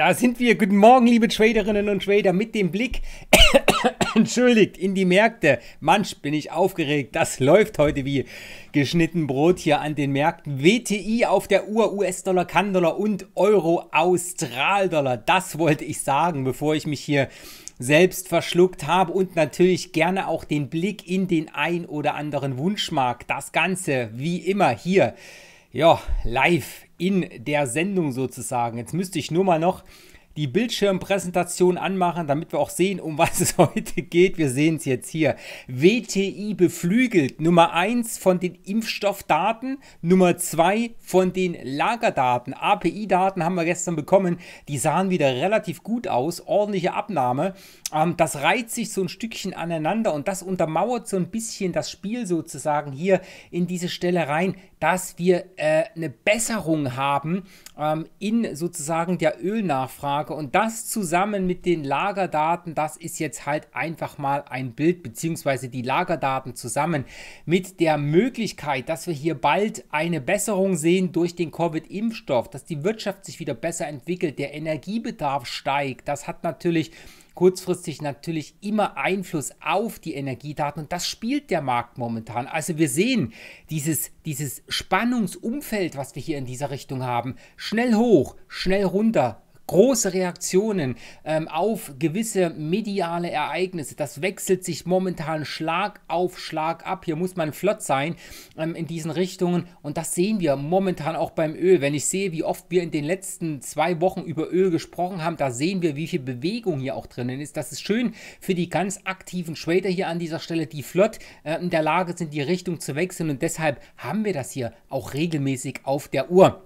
Da sind wir. Guten Morgen, liebe Traderinnen und Trader, mit dem Blick, entschuldigt, in die Märkte. Manch bin ich aufgeregt. Das läuft heute wie geschnitten Brot hier an den Märkten. WTI auf der Uhr, US-Dollar, Kandollar und Euro-Austral-Dollar. Das wollte ich sagen, bevor ich mich hier selbst verschluckt habe und natürlich gerne auch den Blick in den ein oder anderen Wunschmarkt. Das Ganze wie immer hier, ja, live in der Sendung sozusagen. Jetzt müsste ich nur mal noch die Bildschirmpräsentation anmachen, damit wir auch sehen, um was es heute geht. Wir sehen es jetzt hier. WTI beflügelt Nummer 1 von den Impfstoffdaten, Nummer 2 von den Lagerdaten. API-Daten haben wir gestern bekommen, die sahen wieder relativ gut aus, ordentliche Abnahme. Ähm, das reiht sich so ein Stückchen aneinander und das untermauert so ein bisschen das Spiel sozusagen hier in diese Stelle rein dass wir äh, eine Besserung haben ähm, in sozusagen der Ölnachfrage. Und das zusammen mit den Lagerdaten, das ist jetzt halt einfach mal ein Bild, beziehungsweise die Lagerdaten zusammen mit der Möglichkeit, dass wir hier bald eine Besserung sehen durch den Covid-Impfstoff, dass die Wirtschaft sich wieder besser entwickelt, der Energiebedarf steigt. Das hat natürlich kurzfristig natürlich immer Einfluss auf die Energiedaten und das spielt der Markt momentan. Also wir sehen dieses, dieses Spannungsumfeld, was wir hier in dieser Richtung haben, schnell hoch, schnell runter, große Reaktionen ähm, auf gewisse mediale Ereignisse. Das wechselt sich momentan Schlag auf Schlag ab. Hier muss man flott sein ähm, in diesen Richtungen. Und das sehen wir momentan auch beim Öl. Wenn ich sehe, wie oft wir in den letzten zwei Wochen über Öl gesprochen haben, da sehen wir, wie viel Bewegung hier auch drinnen ist. Das ist schön für die ganz aktiven Trader hier an dieser Stelle, die flott äh, in der Lage sind, die Richtung zu wechseln. Und deshalb haben wir das hier auch regelmäßig auf der Uhr.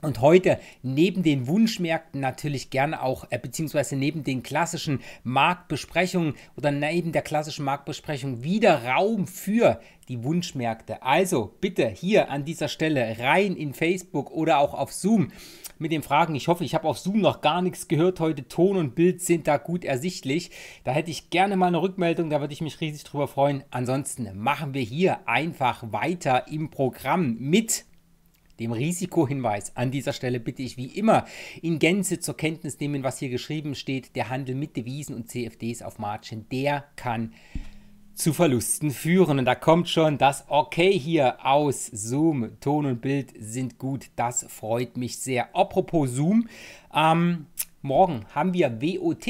Und heute neben den Wunschmärkten natürlich gerne auch, äh, beziehungsweise neben den klassischen Marktbesprechungen oder neben der klassischen Marktbesprechung wieder Raum für die Wunschmärkte. Also bitte hier an dieser Stelle rein in Facebook oder auch auf Zoom mit den Fragen. Ich hoffe, ich habe auf Zoom noch gar nichts gehört heute. Ton und Bild sind da gut ersichtlich. Da hätte ich gerne mal eine Rückmeldung, da würde ich mich riesig drüber freuen. Ansonsten machen wir hier einfach weiter im Programm mit dem Risikohinweis. An dieser Stelle bitte ich wie immer in Gänze zur Kenntnis nehmen, was hier geschrieben steht. Der Handel mit Devisen und CFDs auf Margin, der kann zu Verlusten führen. Und da kommt schon das Okay hier aus Zoom. Ton und Bild sind gut. Das freut mich sehr. Apropos Zoom, ähm, morgen haben wir WOT.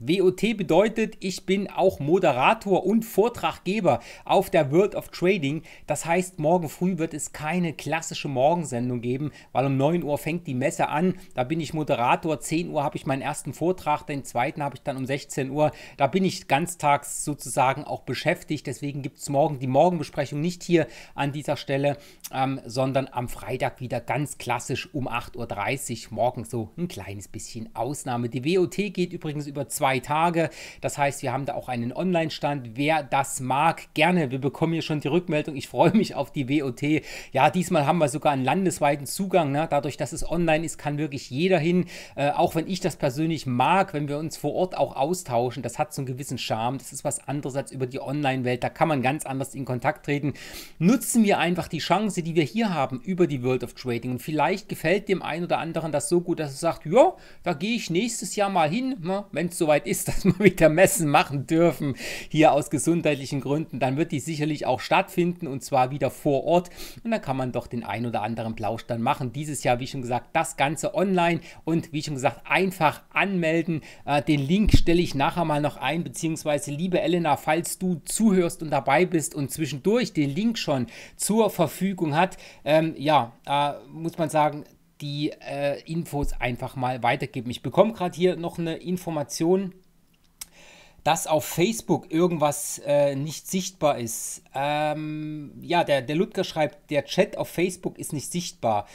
WOT bedeutet, ich bin auch Moderator und Vortraggeber auf der World of Trading. Das heißt, morgen früh wird es keine klassische Morgensendung geben, weil um 9 Uhr fängt die Messe an. Da bin ich Moderator. 10 Uhr habe ich meinen ersten Vortrag, den zweiten habe ich dann um 16 Uhr. Da bin ich ganztags sozusagen auch beschäftigt. Deswegen gibt es morgen die Morgenbesprechung nicht hier an dieser Stelle, ähm, sondern am Freitag wieder ganz klassisch um 8.30 Uhr. Morgen so ein kleines bisschen Ausnahme. Die WOT geht übrigens über zwei zwei Tage. Das heißt, wir haben da auch einen Online-Stand. Wer das mag, gerne. Wir bekommen hier schon die Rückmeldung. Ich freue mich auf die WOT. Ja, diesmal haben wir sogar einen landesweiten Zugang. Ne? Dadurch, dass es online ist, kann wirklich jeder hin. Äh, auch wenn ich das persönlich mag, wenn wir uns vor Ort auch austauschen, das hat so einen gewissen Charme. Das ist was anderes als über die Online-Welt. Da kann man ganz anders in Kontakt treten. Nutzen wir einfach die Chance, die wir hier haben über die World of Trading. Und vielleicht gefällt dem einen oder anderen das so gut, dass er sagt, ja, da gehe ich nächstes Jahr mal hin, ne? wenn es soweit soweit ist, dass wir wieder Messen machen dürfen, hier aus gesundheitlichen Gründen, dann wird die sicherlich auch stattfinden und zwar wieder vor Ort. Und da kann man doch den ein oder anderen Plausch dann machen. Dieses Jahr, wie schon gesagt, das Ganze online und wie schon gesagt, einfach anmelden. Äh, den Link stelle ich nachher mal noch ein, beziehungsweise liebe Elena, falls du zuhörst und dabei bist und zwischendurch den Link schon zur Verfügung hat, ähm, ja, äh, muss man sagen, die äh, Infos einfach mal weitergeben. Ich bekomme gerade hier noch eine Information, dass auf Facebook irgendwas äh, nicht sichtbar ist. Ähm, ja, der, der Ludger schreibt, der Chat auf Facebook ist nicht sichtbar.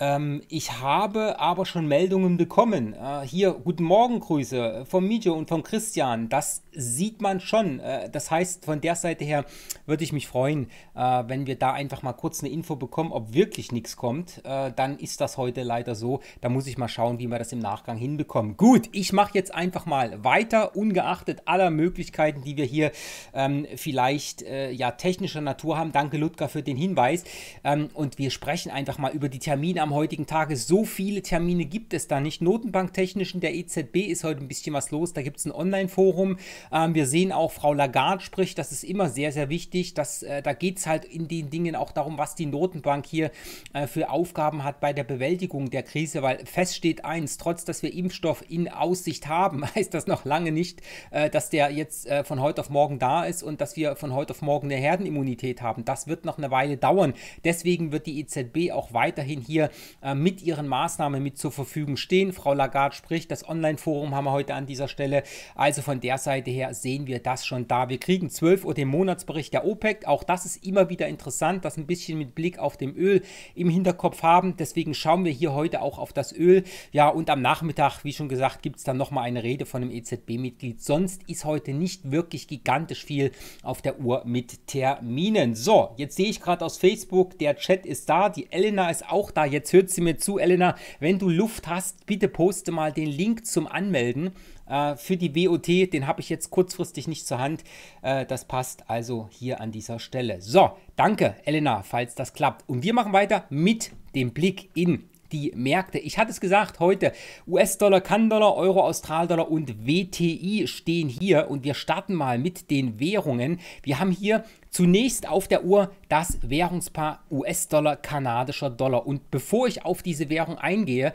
Ähm, ich habe aber schon Meldungen bekommen. Äh, hier, guten Morgen, Grüße vom Mijo und von Christian. Das sieht man schon. Äh, das heißt, von der Seite her würde ich mich freuen, äh, wenn wir da einfach mal kurz eine Info bekommen, ob wirklich nichts kommt. Äh, dann ist das heute leider so. Da muss ich mal schauen, wie wir das im Nachgang hinbekommen. Gut, ich mache jetzt einfach mal weiter, ungeachtet aller Möglichkeiten, die wir hier ähm, vielleicht äh, ja technischer Natur haben. Danke, Ludger, für den Hinweis. Ähm, und wir sprechen einfach mal über die Termine am am heutigen Tage. So viele Termine gibt es da nicht. Notenbanktechnischen der EZB ist heute ein bisschen was los. Da gibt es ein Online-Forum. Ähm, wir sehen auch, Frau Lagarde spricht. Das ist immer sehr, sehr wichtig. Das, äh, da geht es halt in den Dingen auch darum, was die Notenbank hier äh, für Aufgaben hat bei der Bewältigung der Krise. Weil fest steht eins, trotz dass wir Impfstoff in Aussicht haben, heißt das noch lange nicht, äh, dass der jetzt äh, von heute auf morgen da ist und dass wir von heute auf morgen eine Herdenimmunität haben. Das wird noch eine Weile dauern. Deswegen wird die EZB auch weiterhin hier äh, mit ihren Maßnahmen mit zur Verfügung stehen. Frau Lagarde spricht, das Online-Forum haben wir heute an dieser Stelle. Also von der Seite her sehen wir das schon da. Wir kriegen 12 Uhr den Monatsbericht der OPEC. Auch das ist immer wieder interessant, das ein bisschen mit Blick auf dem Öl im Hinterkopf haben. Deswegen schauen wir hier heute auch auf das Öl. Ja, und am Nachmittag, wie schon gesagt, gibt es dann nochmal eine Rede von einem EZB-Mitglied. Sonst ist heute nicht wirklich gigantisch viel auf der Uhr mit Terminen. So, jetzt sehe ich gerade aus Facebook, der Chat ist da, die Elena ist auch da jetzt jetzt hört sie mir zu, Elena. Wenn du Luft hast, bitte poste mal den Link zum Anmelden äh, für die WOT. Den habe ich jetzt kurzfristig nicht zur Hand. Äh, das passt also hier an dieser Stelle. So, danke, Elena, falls das klappt. Und wir machen weiter mit dem Blick in die Märkte. Ich hatte es gesagt, heute US-Dollar, Kann-Dollar, Euro, Austral-Dollar und WTI stehen hier und wir starten mal mit den Währungen. Wir haben hier Zunächst auf der Uhr das Währungspaar US-Dollar, kanadischer Dollar. Und bevor ich auf diese Währung eingehe,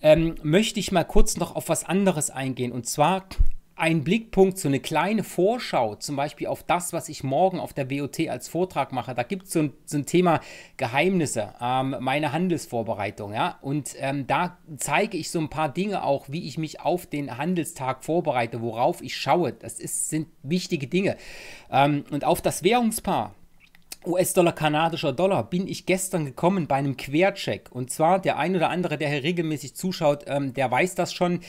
ähm, möchte ich mal kurz noch auf was anderes eingehen. Und zwar ein Blickpunkt, so eine kleine Vorschau, zum Beispiel auf das, was ich morgen auf der WOT als Vortrag mache. Da gibt so es so ein Thema Geheimnisse, ähm, meine Handelsvorbereitung. Ja? Und ähm, da zeige ich so ein paar Dinge auch, wie ich mich auf den Handelstag vorbereite, worauf ich schaue. Das ist, sind wichtige Dinge. Ähm, und auf das Währungspaar. US-Dollar, kanadischer Dollar, bin ich gestern gekommen bei einem Quercheck. Und zwar der ein oder andere, der hier regelmäßig zuschaut, ähm, der weiß das schon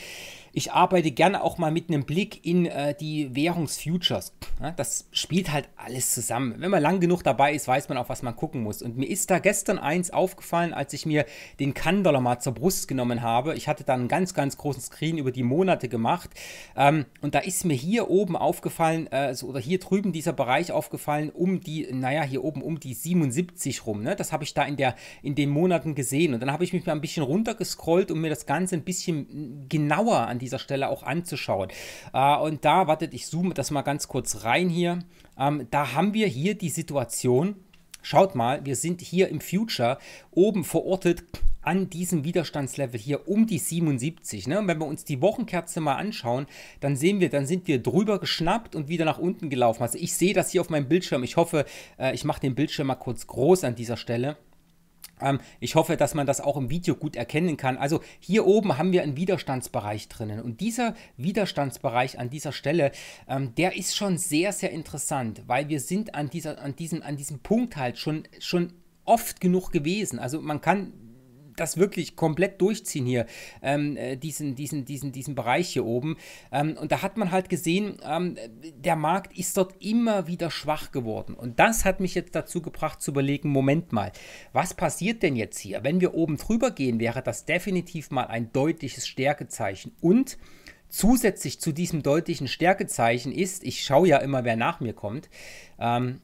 ich arbeite gerne auch mal mit einem Blick in äh, die Währungsfutures. Ja, das spielt halt alles zusammen. Wenn man lang genug dabei ist, weiß man auch, was man gucken muss. Und mir ist da gestern eins aufgefallen, als ich mir den kann mal zur Brust genommen habe. Ich hatte da einen ganz, ganz großen Screen über die Monate gemacht. Ähm, und da ist mir hier oben aufgefallen, äh, so, oder hier drüben dieser Bereich aufgefallen, um die, naja, hier oben um die 77 rum. Ne? Das habe ich da in, der, in den Monaten gesehen. Und dann habe ich mich mal ein bisschen runtergescrollt und mir das Ganze ein bisschen hm, genauer an die dieser Stelle auch anzuschauen. Äh, und da, wartet, ich zoome das mal ganz kurz rein hier. Ähm, da haben wir hier die Situation, schaut mal, wir sind hier im Future oben verortet an diesem Widerstandslevel hier um die 77. Ne? Und wenn wir uns die Wochenkerze mal anschauen, dann sehen wir, dann sind wir drüber geschnappt und wieder nach unten gelaufen. Also ich sehe das hier auf meinem Bildschirm. Ich hoffe, äh, ich mache den Bildschirm mal kurz groß an dieser Stelle. Ähm, ich hoffe, dass man das auch im Video gut erkennen kann. Also hier oben haben wir einen Widerstandsbereich drinnen und dieser Widerstandsbereich an dieser Stelle, ähm, der ist schon sehr, sehr interessant, weil wir sind an, dieser, an, diesem, an diesem Punkt halt schon, schon oft genug gewesen. Also man kann das wirklich komplett durchziehen hier, ähm, äh, diesen, diesen, diesen, diesen Bereich hier oben. Ähm, und da hat man halt gesehen, ähm, der Markt ist dort immer wieder schwach geworden. Und das hat mich jetzt dazu gebracht zu überlegen, Moment mal, was passiert denn jetzt hier? Wenn wir oben drüber gehen, wäre das definitiv mal ein deutliches Stärkezeichen. Und zusätzlich zu diesem deutlichen Stärkezeichen ist, ich schaue ja immer, wer nach mir kommt, ähm,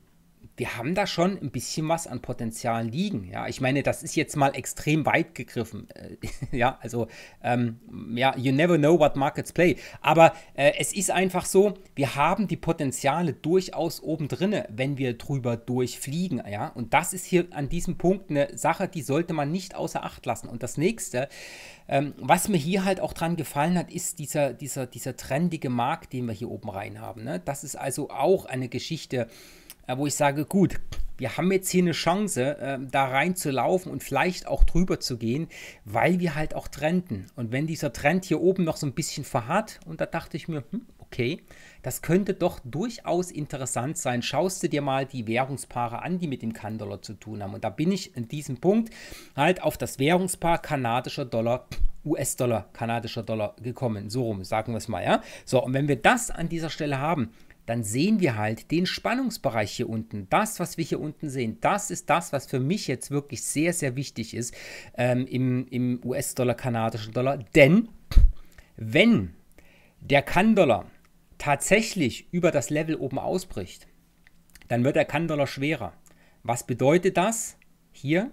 wir haben da schon ein bisschen was an Potenzial liegen. Ja, ich meine, das ist jetzt mal extrem weit gegriffen. Äh, ja, also ähm, ja, you never know what markets play. Aber äh, es ist einfach so, wir haben die Potenziale durchaus oben drinne, wenn wir drüber durchfliegen. Ja, und das ist hier an diesem Punkt eine Sache, die sollte man nicht außer Acht lassen. Und das nächste, ähm, was mir hier halt auch dran gefallen hat, ist dieser dieser dieser trendige Markt, den wir hier oben rein haben. Ne? Das ist also auch eine Geschichte wo ich sage, gut, wir haben jetzt hier eine Chance, äh, da reinzulaufen und vielleicht auch drüber zu gehen, weil wir halt auch trennten. Und wenn dieser Trend hier oben noch so ein bisschen verharrt, und da dachte ich mir, hm, okay, das könnte doch durchaus interessant sein. Schaust du dir mal die Währungspaare an, die mit dem kann zu tun haben. Und da bin ich in diesem Punkt halt auf das Währungspaar kanadischer Dollar US-Dollar, kanadischer Dollar gekommen. So rum, sagen wir es mal, ja. So, und wenn wir das an dieser Stelle haben, dann sehen wir halt den Spannungsbereich hier unten. Das, was wir hier unten sehen, das ist das, was für mich jetzt wirklich sehr, sehr wichtig ist ähm, im, im US-Dollar, kanadischen Dollar. Denn wenn der kann tatsächlich über das Level oben ausbricht, dann wird der kann schwerer. Was bedeutet das? Hier,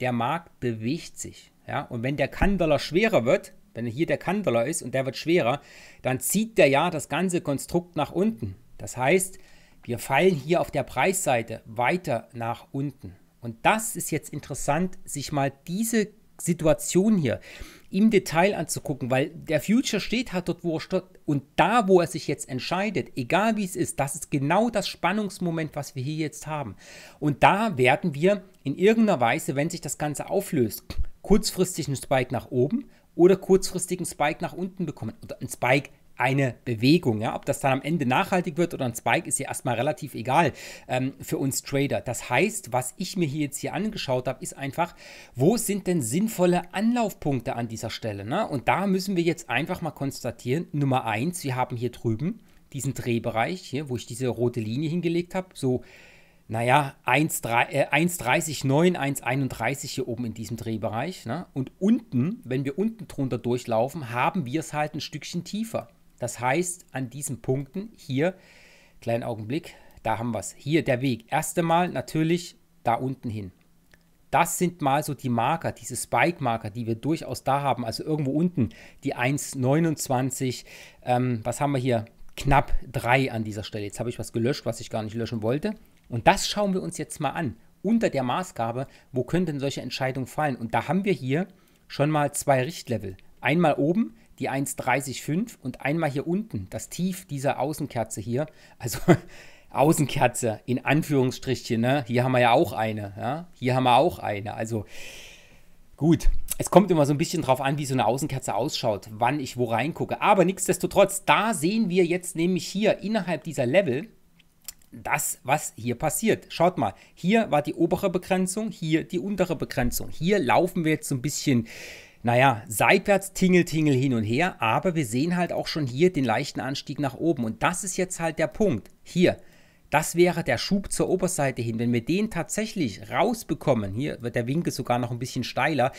der Markt bewegt sich. Ja? Und wenn der kann schwerer wird, wenn hier der Kandaler ist und der wird schwerer, dann zieht der ja das ganze Konstrukt nach unten. Das heißt, wir fallen hier auf der Preisseite weiter nach unten. Und das ist jetzt interessant, sich mal diese Situation hier im Detail anzugucken, weil der Future steht halt dort, wo er steht. Und da, wo er sich jetzt entscheidet, egal wie es ist, das ist genau das Spannungsmoment, was wir hier jetzt haben. Und da werden wir in irgendeiner Weise, wenn sich das Ganze auflöst, kurzfristig einen Spike nach oben, oder kurzfristigen Spike nach unten bekommen. Oder ein Spike eine Bewegung. Ja? Ob das dann am Ende nachhaltig wird oder ein Spike, ist ja erstmal relativ egal ähm, für uns Trader. Das heißt, was ich mir hier jetzt hier angeschaut habe, ist einfach, wo sind denn sinnvolle Anlaufpunkte an dieser Stelle? Ne? Und da müssen wir jetzt einfach mal konstatieren, Nummer eins, wir haben hier drüben diesen Drehbereich hier, wo ich diese rote Linie hingelegt habe, so naja, 1,30, 1,31 hier oben in diesem Drehbereich. Ne? Und unten, wenn wir unten drunter durchlaufen, haben wir es halt ein Stückchen tiefer. Das heißt, an diesen Punkten hier, kleinen Augenblick, da haben wir es. Hier der Weg. Erste Mal natürlich da unten hin. Das sind mal so die Marker, diese Spike-Marker, die wir durchaus da haben. Also irgendwo unten die 1,29. Ähm, was haben wir hier? Knapp 3 an dieser Stelle. Jetzt habe ich was gelöscht, was ich gar nicht löschen wollte. Und das schauen wir uns jetzt mal an, unter der Maßgabe, wo können denn solche Entscheidungen fallen. Und da haben wir hier schon mal zwei Richtlevel. Einmal oben die 1,305 und einmal hier unten das Tief dieser Außenkerze hier. Also Außenkerze in Anführungsstrichen. Ne? Hier haben wir ja auch eine. Ja? Hier haben wir auch eine. Also gut, es kommt immer so ein bisschen drauf an, wie so eine Außenkerze ausschaut, wann ich wo reingucke. Aber nichtsdestotrotz, da sehen wir jetzt nämlich hier innerhalb dieser Level, das, was hier passiert. Schaut mal, hier war die obere Begrenzung, hier die untere Begrenzung. Hier laufen wir jetzt so ein bisschen, naja, seitwärts, tingel, tingel hin und her, aber wir sehen halt auch schon hier den leichten Anstieg nach oben. Und das ist jetzt halt der Punkt. Hier, das wäre der Schub zur Oberseite hin. Wenn wir den tatsächlich rausbekommen, hier wird der Winkel sogar noch ein bisschen steiler,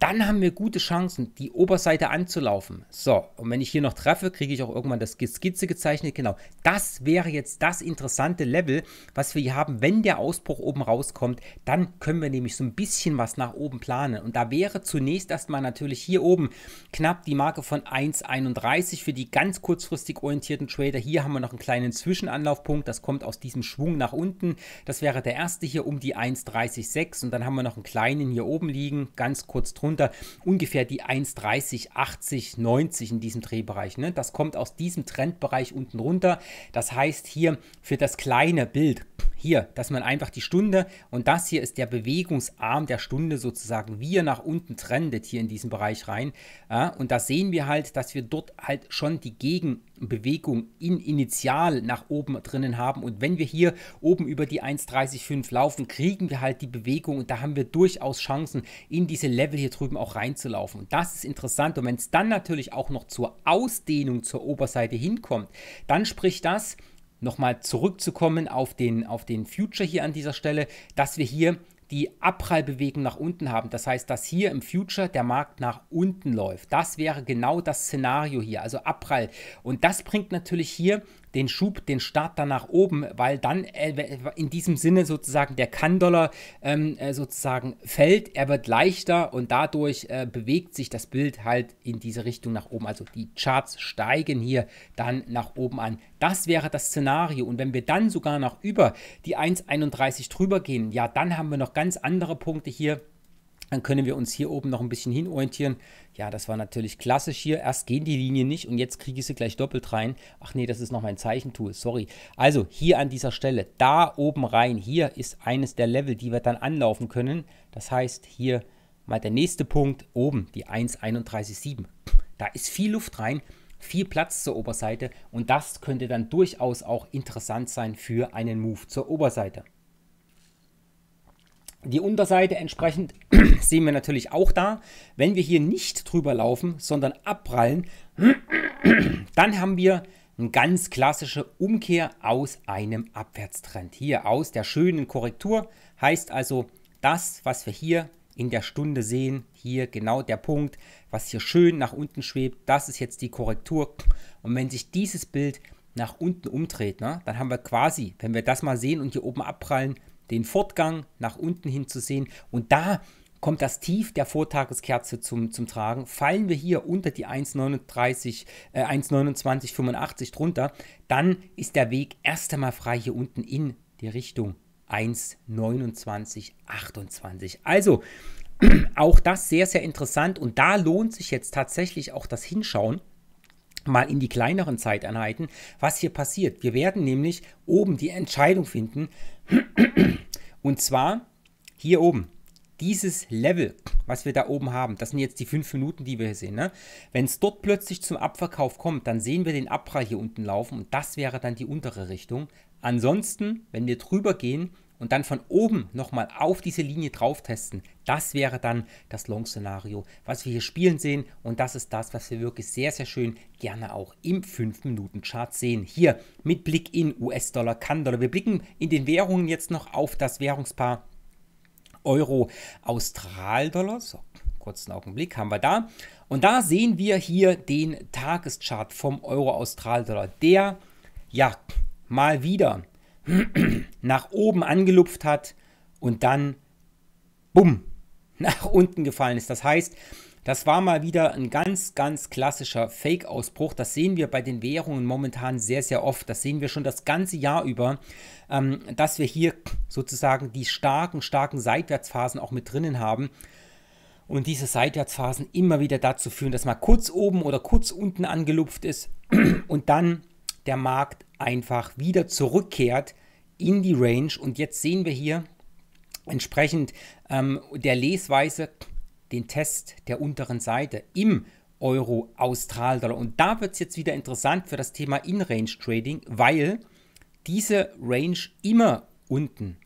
dann haben wir gute Chancen, die Oberseite anzulaufen. So, und wenn ich hier noch treffe, kriege ich auch irgendwann das Skizze gezeichnet. Genau, das wäre jetzt das interessante Level, was wir hier haben. Wenn der Ausbruch oben rauskommt, dann können wir nämlich so ein bisschen was nach oben planen. Und da wäre zunächst erstmal natürlich hier oben knapp die Marke von 1,31 für die ganz kurzfristig orientierten Trader. Hier haben wir noch einen kleinen Zwischenanlaufpunkt. Das kommt aus diesem Schwung nach unten. Das wäre der erste hier um die 1,36,6. Und dann haben wir noch einen kleinen hier oben liegen, ganz kurz drunter runter, ungefähr die 1,30, 80, 90 in diesem Drehbereich. Ne? Das kommt aus diesem Trendbereich unten runter. Das heißt hier für das kleine Bild hier, dass man einfach die Stunde und das hier ist der Bewegungsarm der Stunde sozusagen, wie er nach unten trendet hier in diesen Bereich rein. Ja, und da sehen wir halt, dass wir dort halt schon die Gegenbewegung in initial nach oben drinnen haben. Und wenn wir hier oben über die 1,35 laufen, kriegen wir halt die Bewegung und da haben wir durchaus Chancen, in diese Level hier drüben auch reinzulaufen. Und das ist interessant. Und wenn es dann natürlich auch noch zur Ausdehnung zur Oberseite hinkommt, dann spricht das nochmal zurückzukommen auf den, auf den Future hier an dieser Stelle, dass wir hier die Abprallbewegung nach unten haben. Das heißt, dass hier im Future der Markt nach unten läuft. Das wäre genau das Szenario hier, also Abprall. Und das bringt natürlich hier den Schub, den Start dann nach oben, weil dann äh, in diesem Sinne sozusagen der kann ähm, äh, sozusagen fällt, er wird leichter und dadurch äh, bewegt sich das Bild halt in diese Richtung nach oben. Also die Charts steigen hier dann nach oben an. Das wäre das Szenario. Und wenn wir dann sogar noch über die 1,31 drüber gehen, ja, dann haben wir noch ganz andere Punkte hier dann können wir uns hier oben noch ein bisschen hinorientieren. Ja, das war natürlich klassisch hier. Erst gehen die Linien nicht und jetzt kriege ich sie gleich doppelt rein. Ach nee, das ist noch mein Zeichentool, sorry. Also hier an dieser Stelle, da oben rein, hier ist eines der Level, die wir dann anlaufen können. Das heißt, hier mal der nächste Punkt, oben, die 1.31.7. Da ist viel Luft rein, viel Platz zur Oberseite und das könnte dann durchaus auch interessant sein für einen Move zur Oberseite. Die Unterseite entsprechend sehen wir natürlich auch da. Wenn wir hier nicht drüber laufen, sondern abprallen, dann haben wir eine ganz klassische Umkehr aus einem Abwärtstrend. Hier aus der schönen Korrektur heißt also, das, was wir hier in der Stunde sehen, hier genau der Punkt, was hier schön nach unten schwebt, das ist jetzt die Korrektur. Und wenn sich dieses Bild nach unten umdreht, ne, dann haben wir quasi, wenn wir das mal sehen und hier oben abprallen, den Fortgang nach unten hin zu sehen. Und da kommt das Tief der Vortageskerze zum, zum Tragen. Fallen wir hier unter die 1,2985 äh, drunter, dann ist der Weg erst einmal frei hier unten in die Richtung 1,2928. Also auch das sehr, sehr interessant und da lohnt sich jetzt tatsächlich auch das Hinschauen mal in die kleineren Zeiteinheiten, was hier passiert. Wir werden nämlich oben die Entscheidung finden, Und zwar hier oben. Dieses Level, was wir da oben haben, das sind jetzt die 5 Minuten, die wir hier sehen. Ne? Wenn es dort plötzlich zum Abverkauf kommt, dann sehen wir den Abprall hier unten laufen und das wäre dann die untere Richtung. Ansonsten, wenn wir drüber gehen und dann von oben nochmal auf diese Linie drauf testen, das wäre dann das Long-Szenario, was wir hier spielen sehen. Und das ist das, was wir wirklich sehr, sehr schön gerne auch im 5-Minuten-Chart sehen. Hier mit Blick in US-Dollar, Kann-Dollar. Wir blicken in den Währungen jetzt noch auf das Währungspaar Euro-Austral-Dollar. So, kurzen Augenblick haben wir da. Und da sehen wir hier den Tageschart vom Euro-Austral-Dollar, der ja mal wieder nach oben angelupft hat und dann bumm nach unten gefallen ist. Das heißt, das war mal wieder ein ganz, ganz klassischer Fake-Ausbruch. Das sehen wir bei den Währungen momentan sehr, sehr oft. Das sehen wir schon das ganze Jahr über, ähm, dass wir hier sozusagen die starken, starken Seitwärtsphasen auch mit drinnen haben. Und diese Seitwärtsphasen immer wieder dazu führen, dass mal kurz oben oder kurz unten angelupft ist und dann der Markt einfach wieder zurückkehrt in die Range. Und jetzt sehen wir hier, entsprechend ähm, der Lesweise den Test der unteren Seite im Euro Austral Dollar. Und da wird es jetzt wieder interessant für das Thema In-Range Trading, weil diese Range immer unten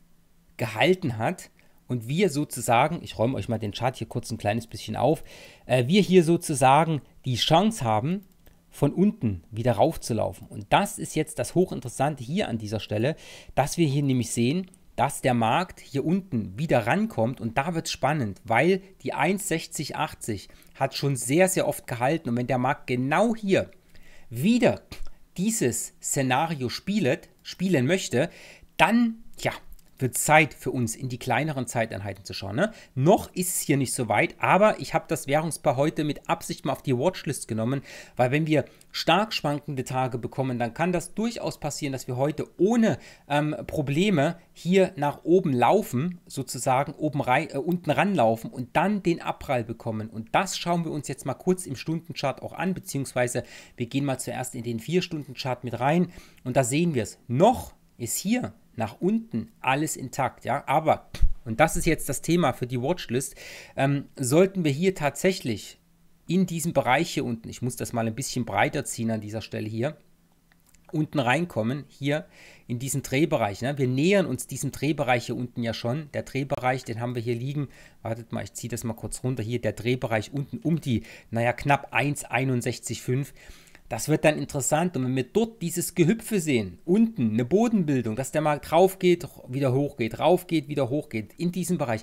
gehalten hat und wir sozusagen, ich räume euch mal den Chart hier kurz ein kleines bisschen auf, äh, wir hier sozusagen die Chance haben, von unten wieder raufzulaufen. Und das ist jetzt das Hochinteressante hier an dieser Stelle, dass wir hier nämlich sehen, dass der Markt hier unten wieder rankommt und da wird es spannend, weil die 1,6080 hat schon sehr, sehr oft gehalten und wenn der Markt genau hier wieder dieses Szenario spielt, spielen möchte, dann, ja, wird Zeit für uns, in die kleineren Zeiteinheiten zu schauen. Ne? Noch ist es hier nicht so weit, aber ich habe das Währungspaar heute mit Absicht mal auf die Watchlist genommen, weil wenn wir stark schwankende Tage bekommen, dann kann das durchaus passieren, dass wir heute ohne ähm, Probleme hier nach oben laufen, sozusagen oben rein, äh, unten ranlaufen und dann den Abprall bekommen. Und das schauen wir uns jetzt mal kurz im Stundenchart auch an, beziehungsweise wir gehen mal zuerst in den 4-Stunden-Chart mit rein und da sehen wir es. Noch ist hier nach unten alles intakt, ja. Aber, und das ist jetzt das Thema für die Watchlist, ähm, sollten wir hier tatsächlich in diesem Bereich hier unten, ich muss das mal ein bisschen breiter ziehen an dieser Stelle hier, unten reinkommen, hier in diesen Drehbereich. Ne? Wir nähern uns diesem Drehbereich hier unten ja schon. Der Drehbereich, den haben wir hier liegen. Wartet mal, ich ziehe das mal kurz runter. Hier der Drehbereich unten um die, naja, knapp 1,61,5. Das wird dann interessant und wenn wir dort dieses Gehüpfe sehen, unten eine Bodenbildung, dass der Markt rauf geht, wieder hoch geht, rauf geht, wieder hoch geht, in diesem Bereich,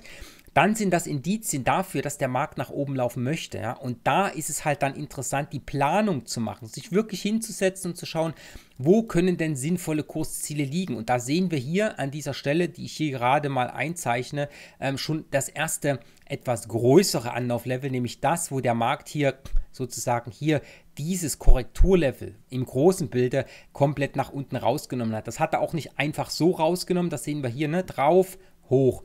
dann sind das Indizien dafür, dass der Markt nach oben laufen möchte. Ja? Und da ist es halt dann interessant, die Planung zu machen, sich wirklich hinzusetzen und zu schauen, wo können denn sinnvolle Kursziele liegen. Und da sehen wir hier an dieser Stelle, die ich hier gerade mal einzeichne, ähm, schon das erste etwas größere Anlauflevel, nämlich das, wo der Markt hier sozusagen hier dieses Korrekturlevel im großen Bilde komplett nach unten rausgenommen hat. Das hat er auch nicht einfach so rausgenommen, das sehen wir hier, ne? drauf, hoch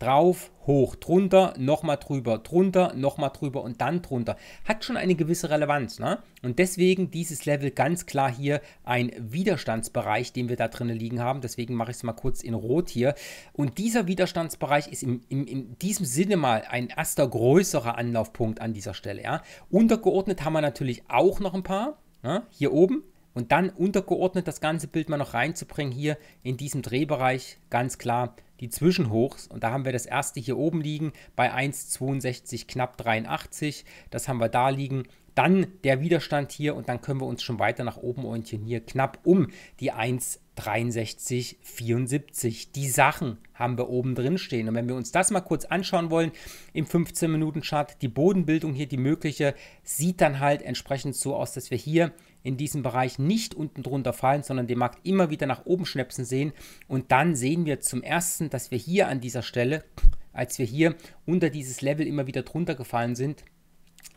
drauf, hoch, drunter, nochmal drüber, drunter, nochmal drüber und dann drunter. Hat schon eine gewisse Relevanz. Ne? Und deswegen dieses Level ganz klar hier ein Widerstandsbereich, den wir da drinnen liegen haben. Deswegen mache ich es mal kurz in Rot hier. Und dieser Widerstandsbereich ist im, im, in diesem Sinne mal ein erster größerer Anlaufpunkt an dieser Stelle. Ja? Untergeordnet haben wir natürlich auch noch ein paar. Ne? Hier oben, und dann untergeordnet das ganze Bild mal noch reinzubringen hier in diesem Drehbereich, ganz klar die Zwischenhochs. Und da haben wir das erste hier oben liegen bei 1,62 knapp 83. Das haben wir da liegen. Dann der Widerstand hier und dann können wir uns schon weiter nach oben orientieren. Hier knapp um die 1,63, 74. Die Sachen haben wir oben drin stehen. Und wenn wir uns das mal kurz anschauen wollen im 15-Minuten-Chart, die Bodenbildung hier, die mögliche, sieht dann halt entsprechend so aus, dass wir hier in diesem Bereich nicht unten drunter fallen, sondern den Markt immer wieder nach oben schnäpsen sehen. Und dann sehen wir zum ersten, dass wir hier an dieser Stelle, als wir hier unter dieses Level immer wieder drunter gefallen sind,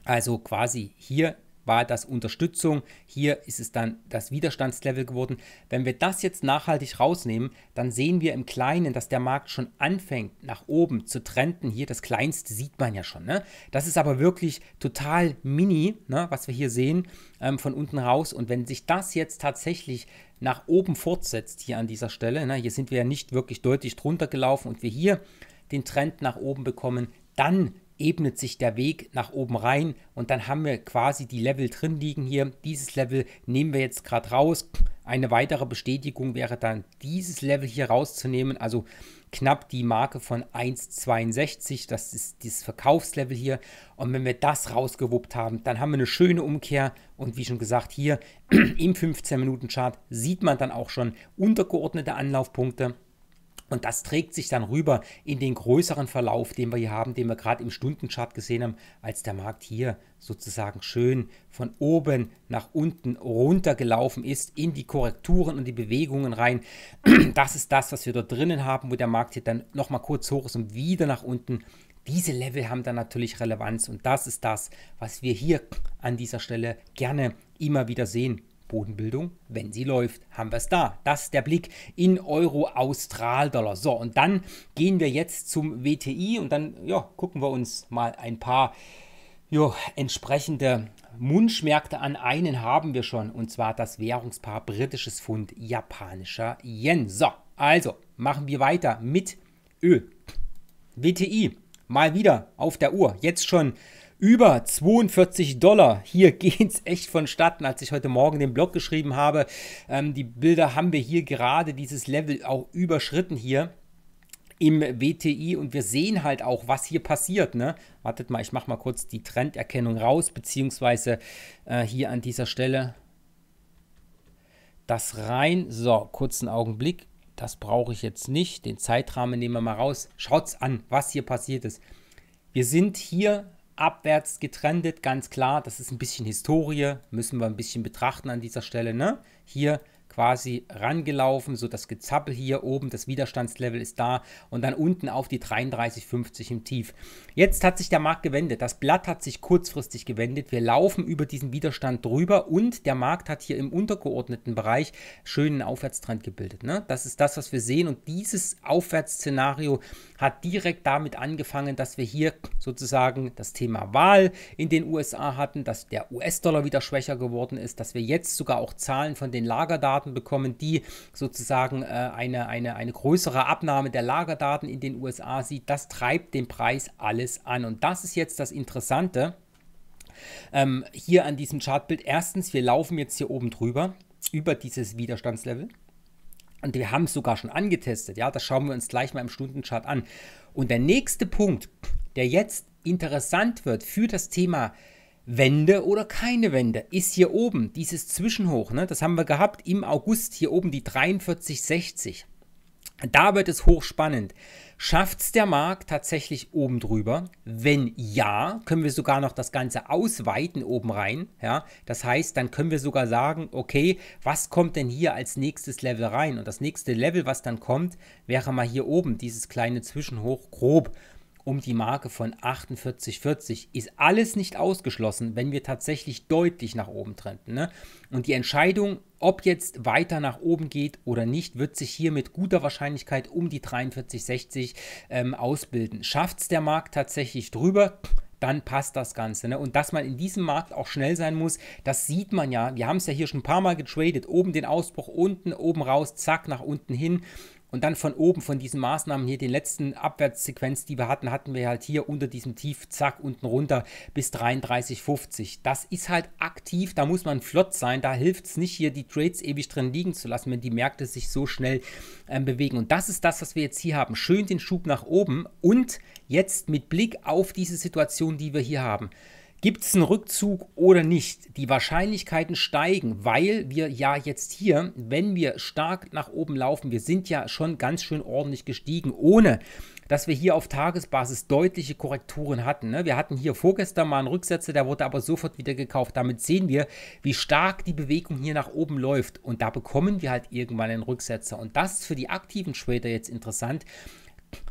also quasi hier war das Unterstützung, hier ist es dann das Widerstandslevel geworden. Wenn wir das jetzt nachhaltig rausnehmen, dann sehen wir im Kleinen, dass der Markt schon anfängt nach oben zu trenden. Hier das Kleinste sieht man ja schon. Ne? Das ist aber wirklich total mini, ne? was wir hier sehen ähm, von unten raus. Und wenn sich das jetzt tatsächlich nach oben fortsetzt hier an dieser Stelle, ne? hier sind wir ja nicht wirklich deutlich drunter gelaufen und wir hier den Trend nach oben bekommen, dann ebnet sich der Weg nach oben rein und dann haben wir quasi die Level drin liegen hier. Dieses Level nehmen wir jetzt gerade raus. Eine weitere Bestätigung wäre dann, dieses Level hier rauszunehmen, also knapp die Marke von 1,62, das ist dieses Verkaufslevel hier. Und wenn wir das rausgewuppt haben, dann haben wir eine schöne Umkehr. Und wie schon gesagt, hier im 15-Minuten-Chart sieht man dann auch schon untergeordnete Anlaufpunkte. Und das trägt sich dann rüber in den größeren Verlauf, den wir hier haben, den wir gerade im Stundenchart gesehen haben, als der Markt hier sozusagen schön von oben nach unten runtergelaufen ist, in die Korrekturen und die Bewegungen rein. Das ist das, was wir dort drinnen haben, wo der Markt hier dann nochmal kurz hoch ist und wieder nach unten. Diese Level haben dann natürlich Relevanz und das ist das, was wir hier an dieser Stelle gerne immer wieder sehen Bodenbildung, wenn sie läuft, haben wir es da. Das ist der Blick in Euro, austral dollar So, und dann gehen wir jetzt zum WTI und dann ja, gucken wir uns mal ein paar jo, entsprechende Munschmärkte an. Einen haben wir schon, und zwar das Währungspaar britisches Pfund, japanischer Yen. So, also machen wir weiter mit Öl. WTI, mal wieder auf der Uhr. Jetzt schon über 42 Dollar. Hier es echt vonstatten, als ich heute Morgen den Blog geschrieben habe. Ähm, die Bilder haben wir hier gerade dieses Level auch überschritten hier im WTI und wir sehen halt auch, was hier passiert. Ne? Wartet mal, ich mache mal kurz die Trenderkennung raus, beziehungsweise äh, hier an dieser Stelle das rein. So, kurzen Augenblick. Das brauche ich jetzt nicht. Den Zeitrahmen nehmen wir mal raus. Schaut's an, was hier passiert ist. Wir sind hier abwärts getrendet, ganz klar. Das ist ein bisschen Historie, müssen wir ein bisschen betrachten an dieser Stelle. Ne? Hier quasi rangelaufen, so das Gezappel hier oben, das Widerstandslevel ist da und dann unten auf die 33,50 im Tief. Jetzt hat sich der Markt gewendet, das Blatt hat sich kurzfristig gewendet, wir laufen über diesen Widerstand drüber und der Markt hat hier im untergeordneten Bereich schönen Aufwärtstrend gebildet. Ne? Das ist das, was wir sehen und dieses Aufwärtsszenario hat direkt damit angefangen, dass wir hier sozusagen das Thema Wahl in den USA hatten, dass der US-Dollar wieder schwächer geworden ist, dass wir jetzt sogar auch Zahlen von den Lagerdaten Lagerdaten bekommen, die sozusagen äh, eine, eine, eine größere Abnahme der Lagerdaten in den USA sieht. Das treibt den Preis alles an. Und das ist jetzt das Interessante ähm, hier an diesem Chartbild. Erstens, wir laufen jetzt hier oben drüber, über dieses Widerstandslevel. Und wir haben es sogar schon angetestet. Ja, das schauen wir uns gleich mal im Stundenchart an. Und der nächste Punkt, der jetzt interessant wird für das Thema Wende oder keine Wende? ist hier oben dieses Zwischenhoch, ne, das haben wir gehabt im August, hier oben die 43,60. Da wird es hochspannend. Schafft es der Markt tatsächlich oben drüber? Wenn ja, können wir sogar noch das Ganze ausweiten oben rein. Ja? Das heißt, dann können wir sogar sagen, okay, was kommt denn hier als nächstes Level rein? Und das nächste Level, was dann kommt, wäre mal hier oben, dieses kleine Zwischenhoch grob um die Marke von 48,40. Ist alles nicht ausgeschlossen, wenn wir tatsächlich deutlich nach oben trenden. Ne? Und die Entscheidung, ob jetzt weiter nach oben geht oder nicht, wird sich hier mit guter Wahrscheinlichkeit um die 43,60 ähm, ausbilden. Schafft es der Markt tatsächlich drüber? dann passt das Ganze. Ne? Und dass man in diesem Markt auch schnell sein muss, das sieht man ja. Wir haben es ja hier schon ein paar Mal getradet. Oben den Ausbruch, unten, oben raus, zack, nach unten hin und dann von oben von diesen Maßnahmen hier, den letzten Abwärtssequenz, die wir hatten, hatten wir halt hier unter diesem Tief, zack, unten runter bis 33,50. Das ist halt aktiv, da muss man flott sein, da hilft es nicht hier die Trades ewig drin liegen zu lassen, wenn die Märkte sich so schnell äh, bewegen. Und das ist das, was wir jetzt hier haben. Schön den Schub nach oben und jetzt mit Blick auf diese Situation, die wir hier haben. Gibt es einen Rückzug oder nicht? Die Wahrscheinlichkeiten steigen, weil wir ja jetzt hier, wenn wir stark nach oben laufen, wir sind ja schon ganz schön ordentlich gestiegen, ohne dass wir hier auf Tagesbasis deutliche Korrekturen hatten. Ne? Wir hatten hier vorgestern mal einen Rücksetzer, der wurde aber sofort wieder gekauft. Damit sehen wir, wie stark die Bewegung hier nach oben läuft. Und da bekommen wir halt irgendwann einen Rücksetzer. Und das ist für die aktiven Trader jetzt interessant,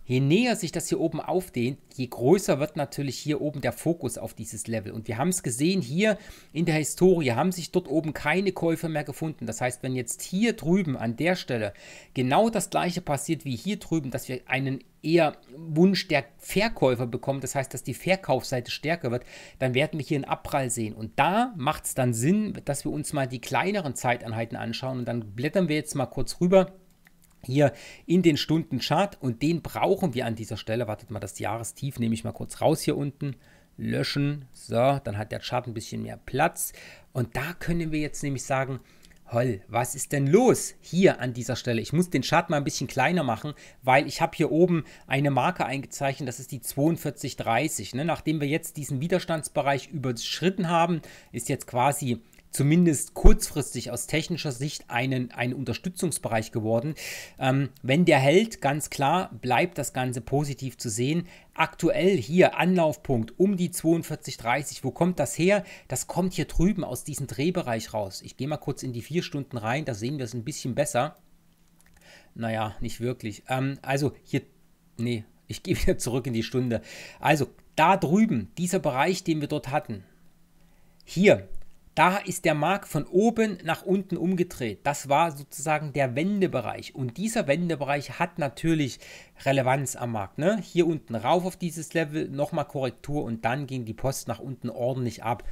Je näher sich das hier oben aufdehnt, je größer wird natürlich hier oben der Fokus auf dieses Level. Und wir haben es gesehen, hier in der Historie haben sich dort oben keine Käufer mehr gefunden. Das heißt, wenn jetzt hier drüben an der Stelle genau das gleiche passiert wie hier drüben, dass wir einen eher Wunsch der Verkäufer bekommen, das heißt, dass die Verkaufsseite stärker wird, dann werden wir hier einen Abprall sehen. Und da macht es dann Sinn, dass wir uns mal die kleineren Zeiteinheiten anschauen. Und dann blättern wir jetzt mal kurz rüber hier in den Stundenchart und den brauchen wir an dieser Stelle. Wartet mal, das Jahrestief nehme ich mal kurz raus hier unten. Löschen. So, dann hat der Chart ein bisschen mehr Platz. Und da können wir jetzt nämlich sagen, Holl, was ist denn los hier an dieser Stelle? Ich muss den Chart mal ein bisschen kleiner machen, weil ich habe hier oben eine Marke eingezeichnet, das ist die 4230. Ne? Nachdem wir jetzt diesen Widerstandsbereich überschritten haben, ist jetzt quasi zumindest kurzfristig aus technischer Sicht einen, ein Unterstützungsbereich geworden. Ähm, wenn der hält, ganz klar, bleibt das Ganze positiv zu sehen. Aktuell hier Anlaufpunkt um die 42,30. Wo kommt das her? Das kommt hier drüben aus diesem Drehbereich raus. Ich gehe mal kurz in die vier Stunden rein, da sehen wir es ein bisschen besser. Naja, nicht wirklich. Ähm, also hier, nee, ich gehe wieder zurück in die Stunde. Also da drüben, dieser Bereich, den wir dort hatten, hier da ist der Markt von oben nach unten umgedreht. Das war sozusagen der Wendebereich. Und dieser Wendebereich hat natürlich Relevanz am Markt. Ne? Hier unten rauf auf dieses Level, nochmal Korrektur und dann ging die Post nach unten ordentlich ab.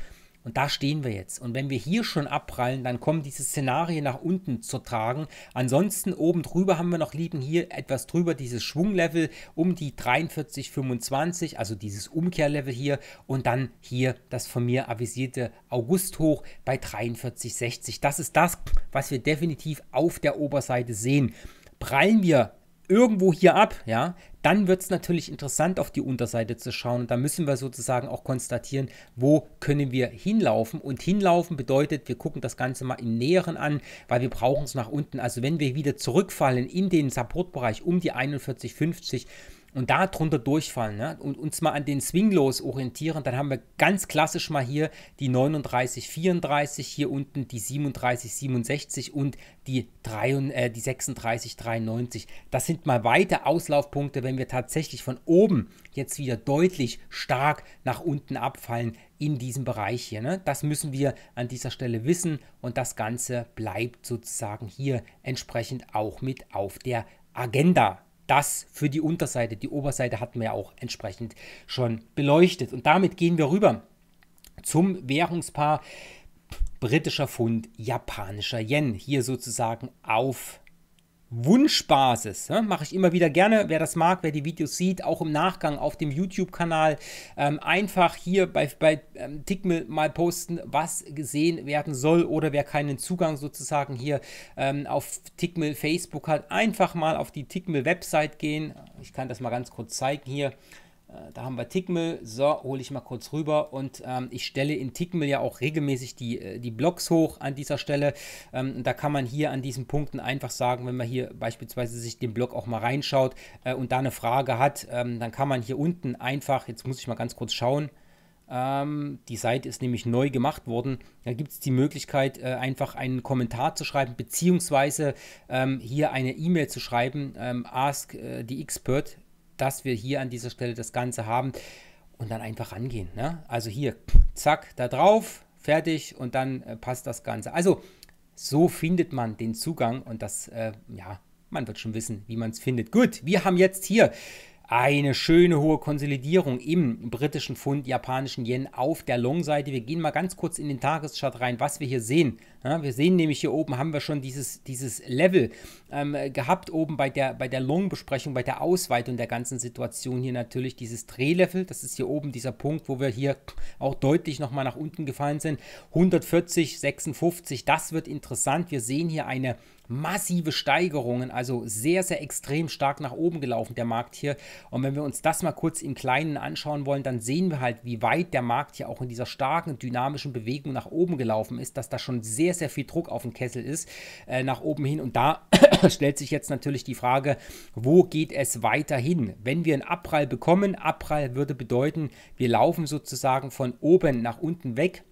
Und da stehen wir jetzt. Und wenn wir hier schon abprallen, dann kommen diese Szenarien nach unten zu tragen. Ansonsten oben drüber haben wir noch liegen hier etwas drüber dieses Schwunglevel um die 43,25, also dieses Umkehrlevel hier. Und dann hier das von mir avisierte Augusthoch bei 43,60. Das ist das, was wir definitiv auf der Oberseite sehen. Prallen wir irgendwo hier ab, ja, dann wird es natürlich interessant, auf die Unterseite zu schauen. Und da müssen wir sozusagen auch konstatieren, wo können wir hinlaufen. Und hinlaufen bedeutet, wir gucken das Ganze mal im Näheren an, weil wir brauchen es nach unten. Also wenn wir wieder zurückfallen in den Supportbereich um die 41,50, und darunter durchfallen ne? und uns mal an den Swinglos orientieren, dann haben wir ganz klassisch mal hier die 39,34, hier unten die 37,67 und die, 3, äh, die 36, Das sind mal weite Auslaufpunkte, wenn wir tatsächlich von oben jetzt wieder deutlich stark nach unten abfallen in diesem Bereich hier. Ne? Das müssen wir an dieser Stelle wissen und das Ganze bleibt sozusagen hier entsprechend auch mit auf der Agenda das für die Unterseite. Die Oberseite hatten wir ja auch entsprechend schon beleuchtet. Und damit gehen wir rüber zum Währungspaar britischer Pfund, japanischer Yen. Hier sozusagen auf Wunschbasis. Ne? Mache ich immer wieder gerne, wer das mag, wer die Videos sieht, auch im Nachgang auf dem YouTube-Kanal. Ähm, einfach hier bei, bei ähm, Tickmill mal posten, was gesehen werden soll oder wer keinen Zugang sozusagen hier ähm, auf Tickmill Facebook hat, einfach mal auf die Tickmill-Website gehen. Ich kann das mal ganz kurz zeigen hier. Äh, da haben wir Tickmill. So, hole ich mal kurz rüber und ähm, ich stelle in Tickmill ja auch regelmäßig die, äh, die Blocks hoch an dieser Stelle. Ähm, da kann man hier an diesen Punkten einfach sagen, wenn man hier beispielsweise sich den Block auch mal reinschaut äh, und da eine Frage hat, ähm, dann kann man hier unten einfach, jetzt muss ich mal ganz kurz schauen, ähm, die Seite ist nämlich neu gemacht worden. Da gibt es die Möglichkeit, äh, einfach einen Kommentar zu schreiben, beziehungsweise ähm, hier eine E-Mail zu schreiben, ähm, ask the expert dass wir hier an dieser Stelle das Ganze haben und dann einfach angehen. Ne? Also hier, zack, da drauf, fertig und dann äh, passt das Ganze. Also so findet man den Zugang und das, äh, ja, man wird schon wissen, wie man es findet. Gut, wir haben jetzt hier eine schöne hohe Konsolidierung im britischen Pfund, japanischen Yen auf der Long-Seite. Wir gehen mal ganz kurz in den Tageschart rein, was wir hier sehen. Ja, wir sehen nämlich hier oben haben wir schon dieses, dieses Level ähm, gehabt, oben bei der, bei der Long-Besprechung, bei der Ausweitung der ganzen Situation hier natürlich dieses Drehlevel. Das ist hier oben dieser Punkt, wo wir hier auch deutlich nochmal nach unten gefallen sind. 140, 56, das wird interessant. Wir sehen hier eine massive Steigerungen, also sehr, sehr extrem stark nach oben gelaufen, der Markt hier. Und wenn wir uns das mal kurz im Kleinen anschauen wollen, dann sehen wir halt, wie weit der Markt hier auch in dieser starken dynamischen Bewegung nach oben gelaufen ist, dass da schon sehr, sehr viel Druck auf dem Kessel ist, äh, nach oben hin. Und da stellt sich jetzt natürlich die Frage, wo geht es weiterhin? Wenn wir einen Abprall bekommen, Abprall würde bedeuten, wir laufen sozusagen von oben nach unten weg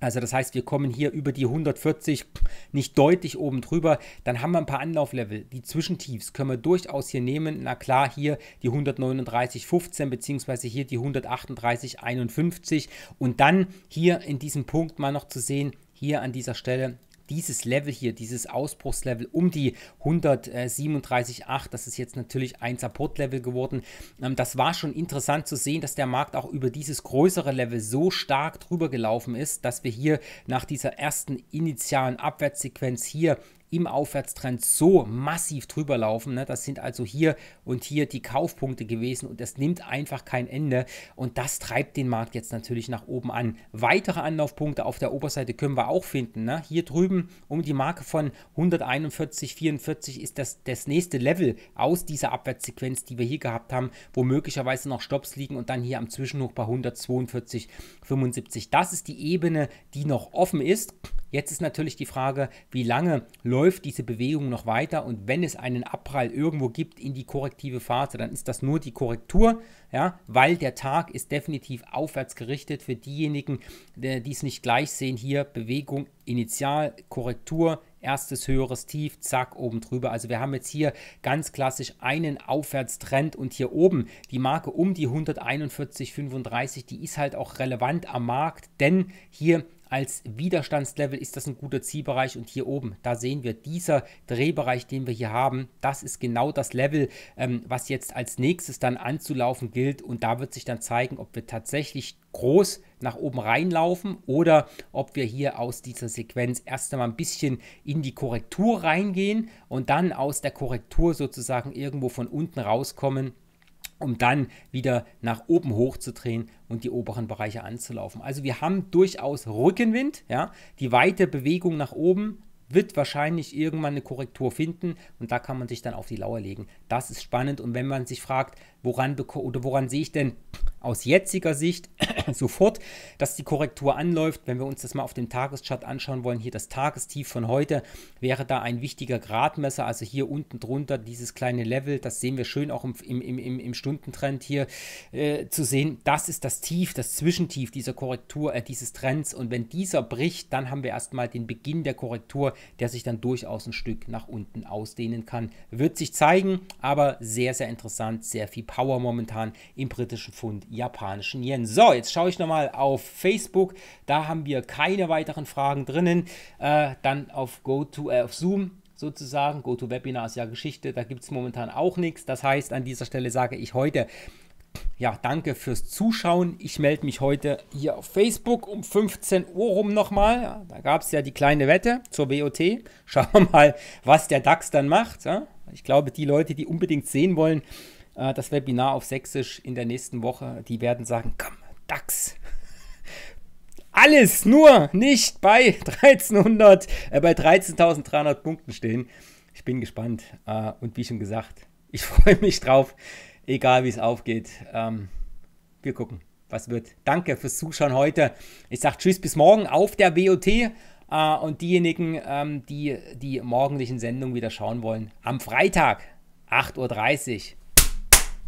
also das heißt, wir kommen hier über die 140 nicht deutlich oben drüber. Dann haben wir ein paar Anlauflevel. Die Zwischentiefs können wir durchaus hier nehmen. Na klar, hier die 139,15 bzw. hier die 138,51. Und dann hier in diesem Punkt mal noch zu sehen, hier an dieser Stelle dieses Level hier, dieses Ausbruchslevel um die 137,8, das ist jetzt natürlich ein Support-Level geworden. Ähm, das war schon interessant zu sehen, dass der Markt auch über dieses größere Level so stark drüber gelaufen ist, dass wir hier nach dieser ersten initialen Abwärtssequenz hier im Aufwärtstrend so massiv drüber laufen. Ne? Das sind also hier und hier die Kaufpunkte gewesen und das nimmt einfach kein Ende. Und das treibt den Markt jetzt natürlich nach oben an. Weitere Anlaufpunkte auf der Oberseite können wir auch finden. Ne? Hier drüben um die Marke von 141,44 ist das das nächste Level aus dieser Abwärtssequenz, die wir hier gehabt haben, wo möglicherweise noch Stops liegen und dann hier am Zwischenhoch bei 142,75. Das ist die Ebene, die noch offen ist. Jetzt ist natürlich die Frage, wie lange läuft läuft diese Bewegung noch weiter und wenn es einen Abprall irgendwo gibt in die korrektive Phase, dann ist das nur die Korrektur, ja, weil der Tag ist definitiv aufwärts gerichtet für diejenigen, äh, die es nicht gleich sehen. Hier Bewegung, Initial, Korrektur, erstes höheres Tief, zack, oben drüber. Also wir haben jetzt hier ganz klassisch einen Aufwärtstrend und hier oben die Marke um die 141,35, die ist halt auch relevant am Markt, denn hier als Widerstandslevel ist das ein guter Zielbereich und hier oben, da sehen wir dieser Drehbereich, den wir hier haben, das ist genau das Level, ähm, was jetzt als nächstes dann anzulaufen gilt und da wird sich dann zeigen, ob wir tatsächlich groß nach oben reinlaufen oder ob wir hier aus dieser Sequenz erst einmal ein bisschen in die Korrektur reingehen und dann aus der Korrektur sozusagen irgendwo von unten rauskommen um dann wieder nach oben hochzudrehen und die oberen Bereiche anzulaufen. Also wir haben durchaus Rückenwind, ja, die weite Bewegung nach oben wird wahrscheinlich irgendwann eine Korrektur finden und da kann man sich dann auf die Lauer legen. Das ist spannend und wenn man sich fragt, woran, oder woran sehe ich denn aus jetziger Sicht sofort, dass die Korrektur anläuft. Wenn wir uns das mal auf dem Tageschart anschauen wollen, hier das Tagestief von heute wäre da ein wichtiger Gradmesser. Also hier unten drunter dieses kleine Level, das sehen wir schön auch im, im, im, im Stundentrend hier äh, zu sehen. Das ist das Tief, das Zwischentief dieser Korrektur, äh, dieses Trends. Und wenn dieser bricht, dann haben wir erstmal den Beginn der Korrektur, der sich dann durchaus ein Stück nach unten ausdehnen kann. Wird sich zeigen, aber sehr, sehr interessant, sehr viel Power momentan im britischen Pfund, japanischen Yen. So, jetzt schaue ich nochmal auf Facebook. Da haben wir keine weiteren Fragen drinnen. Äh, dann auf GoTo, äh, auf Zoom sozusagen. GoToWebinar ist ja Geschichte, da gibt es momentan auch nichts. Das heißt, an dieser Stelle sage ich heute, ja, danke fürs Zuschauen. Ich melde mich heute hier auf Facebook um 15 Uhr rum nochmal. Ja, da gab es ja die kleine Wette zur WOT. Schauen wir mal, was der DAX dann macht. Ja? Ich glaube, die Leute, die unbedingt sehen wollen, äh, das Webinar auf Sächsisch in der nächsten Woche. Die werden sagen, komm, DAX. Alles nur nicht bei 1300, äh, bei 13.300 Punkten stehen. Ich bin gespannt. Äh, und wie schon gesagt, ich freue mich drauf. Egal wie es aufgeht. Ähm, wir gucken, was wird. Danke fürs Zuschauen heute. Ich sage Tschüss bis morgen auf der WOT. Uh, äh, und diejenigen, ähm, die die morgendlichen Sendungen wieder schauen wollen, am Freitag, 8.30 Uhr,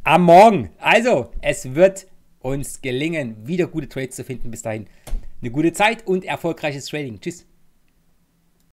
am Morgen. Also, es wird uns gelingen, wieder gute Trades zu finden. Bis dahin, eine gute Zeit und erfolgreiches Trading. Tschüss.